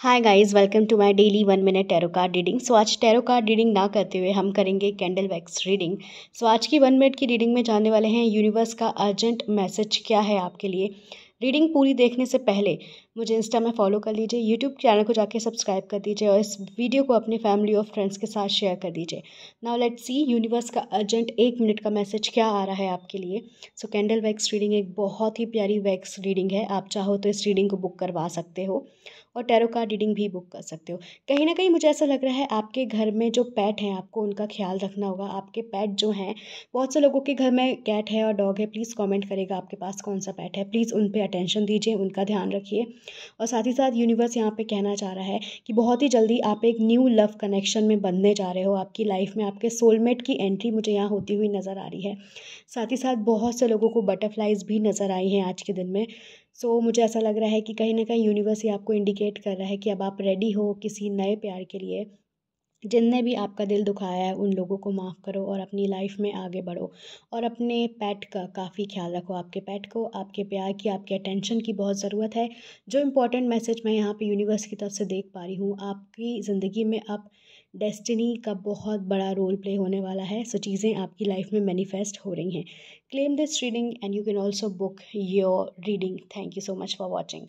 hi guys welcome to my daily one minute tarot card reading so आज tarot card reading ना करते हुए हम करेंगे कैंडल वैक्स रीडिंग सो आज की वन मिनट की रीडिंग में जाने वाले हैं यूनिवर्स का अर्जेंट मैसेज क्या है आपके लिए रीडिंग पूरी देखने से पहले मुझे इंस्टा में फॉलो कर लीजिए यूट्यूब चैनल को जाके सब्सक्राइब कर दीजिए और इस वीडियो को अपने फैमिली और फ्रेंड्स के साथ शेयर कर दीजिए नाउ लेट सी यूनिवर्स का अर्जेंट एक मिनट का मैसेज क्या आ रहा है आपके लिए सो कैंडल वैक्स रीडिंग एक बहुत ही प्यारी वैक्स रीडिंग है आप चाहो तो इस रीडिंग को बुक करवा सकते हो और टैरो कार्ड रीडिंग भी बुक कर सकते हो कहीं ना कहीं मुझे ऐसा लग रहा है आपके घर में जो पैट हैं आपको उनका ख्याल रखना होगा आपके पैट जो हैं बहुत से लोगों के घर में कैट है और डॉग है प्लीज़ कॉमेंट करेगा आपके पास कौन सा पैट है प्लीज़ उन पर अटेंशन दीजिए उनका ध्यान रखिए और साथ ही साथ यूनिवर्स यहाँ पर कहना चाह रहा है कि बहुत ही जल्दी आप एक न्यू लव कनेक्शन में बनने जा रहे हो आपकी लाइफ में आपके सोलमेट की एंट्री मुझे यहाँ होती हुई नज़र आ रही है साथ ही साथ बहुत से लोगों को बटरफ्लाइज भी नज़र आई हैं आज के दिन में सो so, मुझे ऐसा लग रहा है कि कहीं ना कहीं यूनिवर्स ही आपको इंडिकेट कर रहा है कि अब आप रेडी हो किसी नए प्यार के लिए जिनने भी आपका दिल दुखाया है उन लोगों को माफ़ करो और अपनी लाइफ में आगे बढ़ो और अपने पेट का काफ़ी ख्याल रखो आपके पेट को आपके प्यार की आपके अटेंशन की बहुत ज़रूरत है जो इम्पोर्टेंट मैसेज मैं यहाँ पे यूनिवर्स की तरफ से देख पा रही हूँ आपकी ज़िंदगी में आप डेस्टिनी का बहुत बड़ा रोल प्ले होने वाला है सो चीज़ें आपकी लाइफ में मैनिफेस्ट हो रही हैं claim this reading and you can also book your reading thank you so much for watching